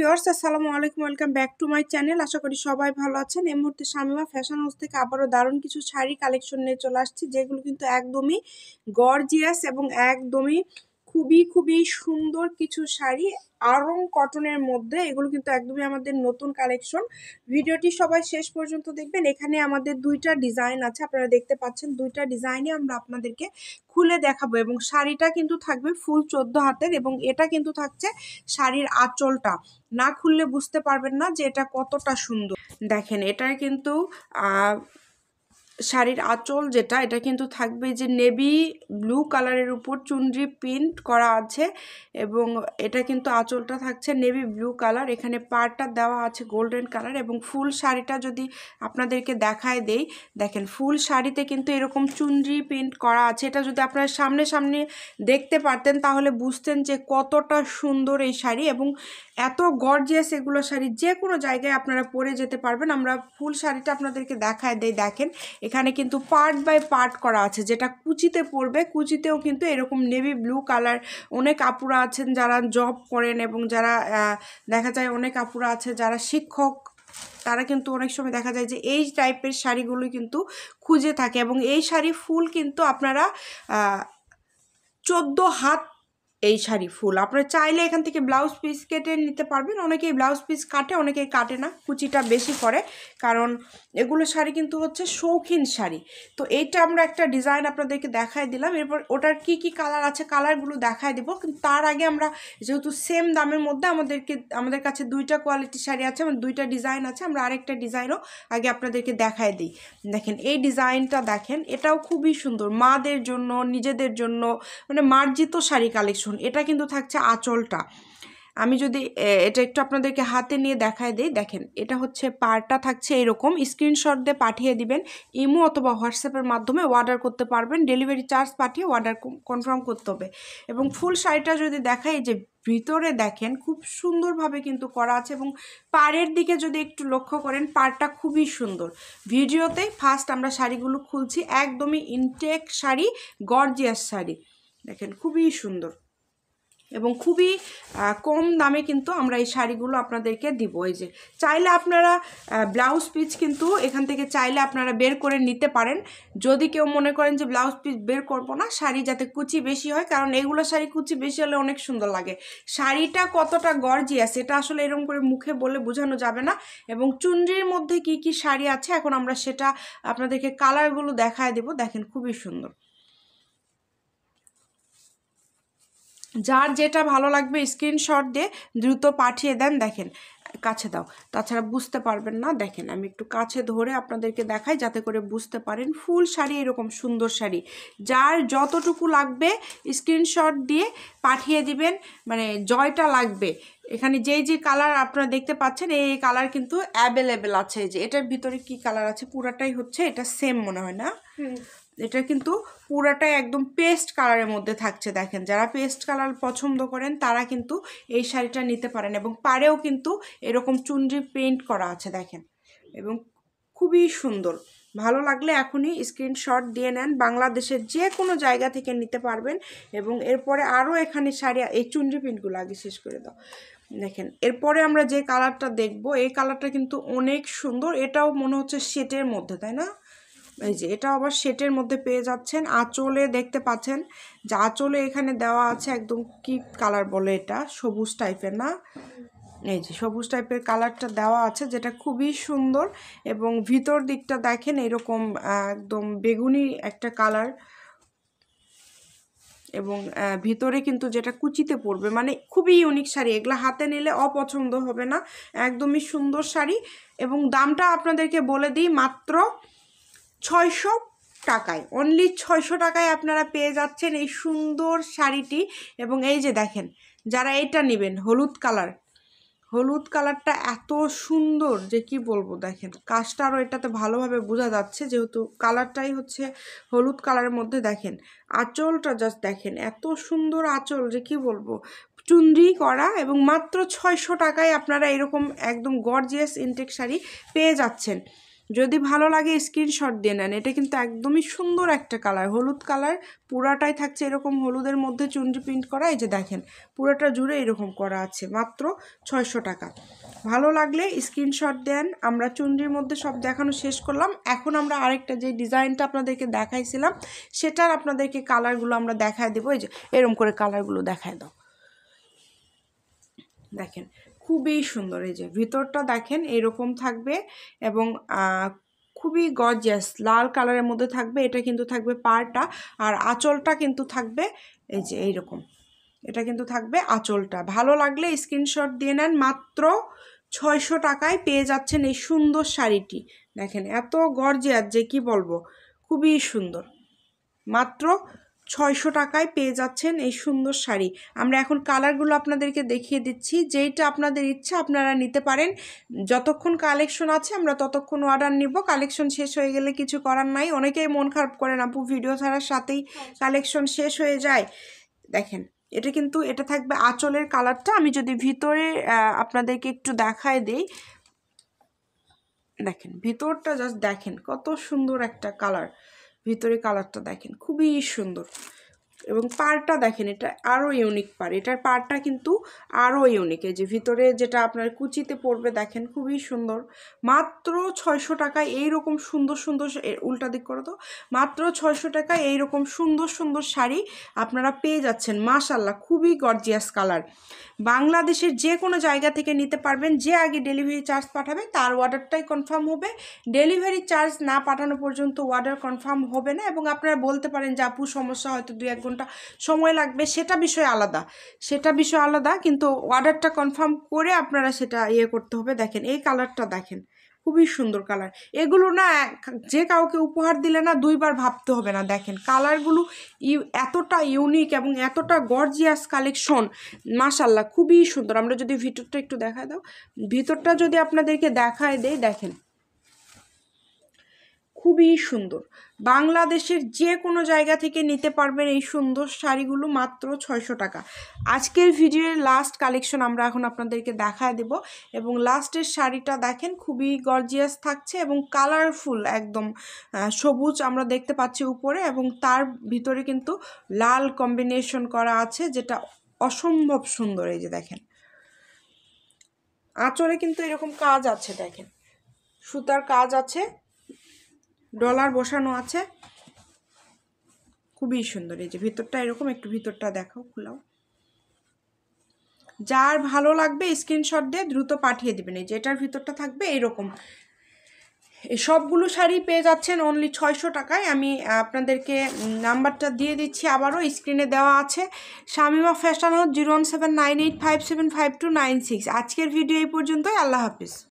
viewers আসসালামু আলাইকুম welcome back to my channel আশা করি সবাই ভালো আছেন এই মুহূর্তে শামিমা ফ্যাশন হাউস থেকে আবারও দারুণ কিছু শাড়ি কালেকশন নিয়ে চলে আসছি যেগুলো কিন্তু একদমই গর্জিয়াস এবং একদমই খুবই খুবই সুন্দর কিছু শাড়ি আরং কটনের মধ্যে এগুলো কিন্তু একদমই আমাদের নতুন কালেকশন ভিডিওটি সবাই শেষ পর্যন্ত দেখবেন এখানে আমাদের দুইটা ডিজাইন আছে আপনারা দেখতে পাচ্ছেন দুইটা ডিজাইনে আমরা আপনাদেরকে খুলে দেখাবো এবং শাড়িটা কিন্তু থাকবে ফুল চোদ্দ হাতের এবং এটা কিন্তু থাকছে শাড়ির আঁচলটা না খুললে বুঝতে পারবেন না যে এটা কতটা সুন্দর দেখেন এটার কিন্তু শাড়ির আঁচল যেটা এটা কিন্তু থাকবে যে নেভি ব্লু কালারের উপর চুনরি প্রিন্ট করা আছে এবং এটা কিন্তু আঁচলটা থাকছে নেভি ব্লু কালার এখানে পারটা দেওয়া আছে গোল্ডেন কালার এবং ফুল শাড়িটা যদি আপনাদেরকে দেখায় দেই দেখেন ফুল শাড়িতে কিন্তু এরকম চুনরি প্রিন্ট করা আছে এটা যদি আপনারা সামনে সামনে দেখতে পারতেন তাহলে বুঝতেন যে কতটা সুন্দর এই শাড়ি এবং এত গর্জিয়াস এগুলো শাড়ি যে কোনো জায়গায় আপনারা পরে যেতে পারবেন আমরা ফুল শাড়িটা আপনাদেরকে দেখায় দেই দেখেন এখানে কিন্তু পার্ট বাই পার্ট করা আছে যেটা কুচিতে পড়বে কুচিতেও কিন্তু এরকম নেভি ব্লু কালার অনেক আপুরা আছেন যারা জব করেন এবং যারা দেখা যায় অনেক আপুরা আছে যারা শিক্ষক তারা কিন্তু অনেক সময় দেখা যায় যে এই টাইপের শাড়িগুলো কিন্তু খুঁজে থাকে এবং এই শাড়ি ফুল কিন্তু আপনারা চোদ্দো হাত এই শাড়ি ফুল আপনারা চাইলে এখান থেকে ব্লাউজ পিস কেটে নিতে পারবেন অনেকেই ব্লাউজ পিস কাটে অনেকেই কাটে না কুচিটা বেশি করে কারণ এগুলো শাড়ি কিন্তু হচ্ছে শৌখিন শাড়ি তো এইটা আমরা একটা ডিজাইন আপনাদেরকে দেখায় দিলাম এরপর ওটার কি কি কালার আছে কালারগুলো দেখায় দেবো কিন্তু তার আগে আমরা যেহেতু সেম দামের মধ্যে আমাদেরকে আমাদের কাছে দুইটা কোয়ালিটির শাড়ি আছে আমার দুইটা ডিজাইন আছে আমরা আরেকটা ডিজাইনও আগে আপনাদেরকে দেখায় দিই দেখেন এই ডিজাইনটা দেখেন এটাও খুবই সুন্দর মাদের জন্য নিজেদের জন্য মানে মার্জিত শাড়ি কালেকশন পেছন এটা কিন্তু থাকছে আঁচলটা আমি যদি এটা একটু আপনাদেরকে হাতে নিয়ে দেখায় দিই দেখেন এটা হচ্ছে পারটা থাকছে এরকম স্ক্রিনশট দিয়ে পাঠিয়ে দিবেন ইমো অথবা হোয়াটসঅ্যাপের মাধ্যমে অর্ডার করতে পারবেন ডেলিভারি চার্জ পাঠিয়ে অর্ডার কনফার্ম করতে হবে এবং ফুল শাড়িটা যদি দেখাই যে ভিতরে দেখেন খুব সুন্দরভাবে কিন্তু করা আছে এবং পাড়ের দিকে যদি একটু লক্ষ্য করেন পারটা খুবই সুন্দর ভিডিওতে ফার্স্ট আমরা শাড়িগুলো খুলছি একদমই ইনটেক শাড়ি গর্জিয়াস শাড়ি দেখেন খুবই সুন্দর এবং খুবই কম দামে কিন্তু আমরা এই শাড়িগুলো আপনাদেরকে দিব এই যে চাইলে আপনারা ব্লাউজ পিস কিন্তু এখান থেকে চাইলে আপনারা বের করে নিতে পারেন যদি কেউ মনে করেন যে ব্লাউজ পিস বের করবো না শাড়ি যাতে কুচি বেশি হয় কারণ এগুলো শাড়ি কুচি বেশি হলে অনেক সুন্দর লাগে শাড়িটা কতটা গর্জিয়া এটা আসলে এরকম করে মুখে বলে বোঝানো যাবে না এবং চুনরির মধ্যে কি কি শাড়ি আছে এখন আমরা সেটা আপনাদেরকে কালারগুলো দেখায় দেব দেখেন খুবই সুন্দর যার যেটা ভালো লাগবে স্ক্রিনশট দিয়ে দ্রুত পাঠিয়ে দেন দেখেন কাছে দাও তাছাড়া বুঝতে পারবেন না দেখেন আমি একটু কাছে ধরে আপনাদেরকে দেখাই যাতে করে বুঝতে পারেন ফুল শাড়ি এরকম সুন্দর শাড়ি যার যতটুকু লাগবে স্ক্রিনশট দিয়ে পাঠিয়ে দিবেন মানে জয়টা লাগবে এখানে যেই যে কালার আপনারা দেখতে পাচ্ছেন এই কালার কিন্তু অ্যাভেলেবেল আছে যে এটার ভিতরে কি কালার আছে পুরাটাই হচ্ছে এটা সেম মনে হয় না এটা কিন্তু পুরাটা একদম পেস্ট কালারের মধ্যে থাকছে দেখেন যারা পেস্ট কালার পছন্দ করেন তারা কিন্তু এই শাড়িটা নিতে পারেন এবং পারেও কিন্তু এরকম চুনরি প্রিন্ট করা আছে দেখেন এবং খুবই সুন্দর ভালো লাগলে এখনই স্ক্রিনশট দিয়ে নেন বাংলাদেশের যে কোনো জায়গা থেকে নিতে পারবেন এবং এরপরে আরও এখানে শাড়ি এই চুনরি প্রিন্টগুলো আগে শেষ করে দাও দেখেন এরপরে আমরা যে কালারটা দেখব এই কালারটা কিন্তু অনেক সুন্দর এটাও মনে হচ্ছে শেটের মধ্যে তাই না এই যে এটা আবার শেটের মধ্যে পেয়ে যাচ্ছেন আঁচলে দেখতে পাচ্ছেন যে আঁচলে এখানে দেওয়া আছে একদম কি কালার বলে এটা সবুজ টাইপের না এই যে সবুজ টাইপের কালারটা দেওয়া আছে যেটা খুবই সুন্দর এবং ভিতর দিকটা দেখেন এরকম একদম বেগুনি একটা কালার এবং ভিতরে কিন্তু যেটা কুচিতে পড়বে মানে খুবই ইউনিক শাড়ি এগুলো হাতে নিলে অপছন্দ হবে না একদমই সুন্দর শাড়ি এবং দামটা আপনাদেরকে বলে দিই মাত্র ছয়শো টাকায় অনলি ছয়শো টাকায় আপনারা পেয়ে যাচ্ছেন এই সুন্দর শাড়িটি এবং এই যে দেখেন যারা এটা নেবেন হলুদ কালার হলুদ কালারটা এত সুন্দর যে কি বলবো দেখেন কাজটা আরও এটাতে ভালোভাবে বোঝা যাচ্ছে যেহেতু কালারটাই হচ্ছে হলুদ কালারের মধ্যে দেখেন আঁচলটা জাস্ট দেখেন এত সুন্দর আঁচল যে কি বলবো চুন্দ্রি করা এবং মাত্র ছয়শো টাকায় আপনারা এরকম একদম গর্জিয়াস ইনটেক শাড়ি পেয়ে যাচ্ছেন যদি ভালো লাগে স্ক্রিনশট দিয়ে নেন এটা কিন্তু একদমই সুন্দর একটা কালার হলুদ কালার পুরাটাই থাকছে এরকম হলুদের মধ্যে চুনরি প্রিন্ট করা এই যে দেখেন পুরাটা জুড়ে এরকম করা আছে মাত্র ছয়শো টাকা ভালো লাগলে স্ক্রিনশট দেন আমরা চুনরির মধ্যে সব দেখানো শেষ করলাম এখন আমরা আরেকটা যে ডিজাইনটা আপনাদেরকে দেখাইছিলাম সেটার আপনাদেরকে কালারগুলো আমরা দেখায় দেবো এই যে এরম করে কালারগুলো দেখায় দাও দেখেন খুবই সুন্দর এই যে ভিতরটা দেখেন এরকম থাকবে এবং খুবই গর্জিয়াস লাল কালারের মধ্যে থাকবে এটা কিন্তু থাকবে পারটা আর আঁচলটা কিন্তু থাকবে এই যে এইরকম এটা কিন্তু থাকবে আঁচলটা ভালো লাগলে স্ক্রিনশট দিয়ে নেন মাত্র ছয়শো টাকায় পেয়ে যাচ্ছেন এই সুন্দর শাড়িটি দেখেন এত গর্জিয়াস যে কি বলবো খুবই সুন্দর মাত্র ছয়শো টাকায় পেয়ে যাচ্ছেন এই সুন্দর শাড়ি আমরা এখন কালারগুলো আপনাদেরকে দেখিয়ে দিচ্ছি যেইটা আপনাদের ইচ্ছা আপনারা নিতে পারেন যতক্ষণ কালেকশন আছে আমরা ততক্ষণ অর্ডার নিব কালেকশন শেষ হয়ে গেলে কিছু করার নাই অনেকেই মন খারাপ করেন আপু ভিডিও ছাড়ার সাথেই কালেকশন শেষ হয়ে যায় দেখেন এটা কিন্তু এটা থাকবে আঁচলের কালারটা আমি যদি ভিতরে আপনাদেরকে একটু দেখায় দেই দেখেন ভিতরটা জাস্ট দেখেন কত সুন্দর একটা কালার ভিতরে কালারটা দেখেন খুবই সুন্দর এবং পারটা দেখেন এটা আরও ইউনিক পার এটার পারটা কিন্তু আরও ইউনিক এই যে ভিতরে যেটা আপনার কুচিতে পড়বে দেখেন খুবই সুন্দর মাত্র ছয়শো টাকায় এইরকম সুন্দর সুন্দর উল্টা দিক করে তো মাত্র ছয়শো টাকায় এইরকম সুন্দর সুন্দর শাড়ি আপনারা পেয়ে যাচ্ছেন মাশাল্লাহ খুবই গর্জিয়াস কালার বাংলাদেশের যে কোনো জায়গা থেকে নিতে পারবেন যে আগে ডেলিভারি চার্জ পাঠাবে তার অর্ডারটাই কনফার্ম হবে ডেলিভারি চার্জ না পাঠানো পর্যন্ত অর্ডার কনফার্ম হবে না এবং আপনারা বলতে পারেন যে আপু সমস্যা হয়তো দু এক কোনটা সময় লাগবে সেটা বিষয় আলাদা সেটা বিষয় আলাদা কিন্তু অর্ডারটা কনফার্ম করে আপনারা সেটা ইয়ে করতে হবে দেখেন এই কালারটা দেখেন খুবই সুন্দর কালার এগুলো না যে কাউকে উপহার দিলে না দুইবার ভাবতে হবে না দেখেন কালারগুলো এতটা ইউনিক এবং এতটা গর্জিয়াস কালেকশন মাসাল্লাহ খুবই সুন্দর আমরা যদি ভিতরটা একটু দেখায় দাও ভিতরটা যদি আপনাদেরকে দেখায় দেয় দেখেন খুবই সুন্দর বাংলাদেশের যে কোনো জায়গা থেকে নিতে পারবেন এই সুন্দর শাড়িগুলো মাত্র ছয়শো টাকা আজকের ভিডিওর লাস্ট কালেকশন আমরা এখন আপনাদেরকে দেখায় দেব এবং লাস্টের শাড়িটা দেখেন খুবই গর্জিয়াস থাকছে এবং কালারফুল একদম সবুজ আমরা দেখতে পাচ্ছি উপরে এবং তার ভিতরে কিন্তু লাল কম্বিনেশন করা আছে যেটা অসম্ভব সুন্দর এই যে দেখেন আঁচলে কিন্তু এরকম কাজ আছে দেখেন সুতার কাজ আছে ডলার বসানো আছে খুবই সুন্দর এই যে ভিতরটা এরকম একটু ভিতরটা দেখাও খোলাও যার ভালো লাগবে স্ক্রিনশট দিয়ে দ্রুত পাঠিয়ে দেবেন এই যে এটার ভিতরটা থাকবে এরকম সবগুলো শাড়ি পেয়ে যাচ্ছেন অনলি ছয়শো টাকায় আমি আপনাদেরকে নাম্বারটা দিয়ে দিচ্ছি আবারও স্ক্রিনে দেওয়া আছে Shamima fashion house zero one seven nine eight five seven five two nine six আজকের ভিডিও এই পর্যন্তই আল্লাহ হাফিজ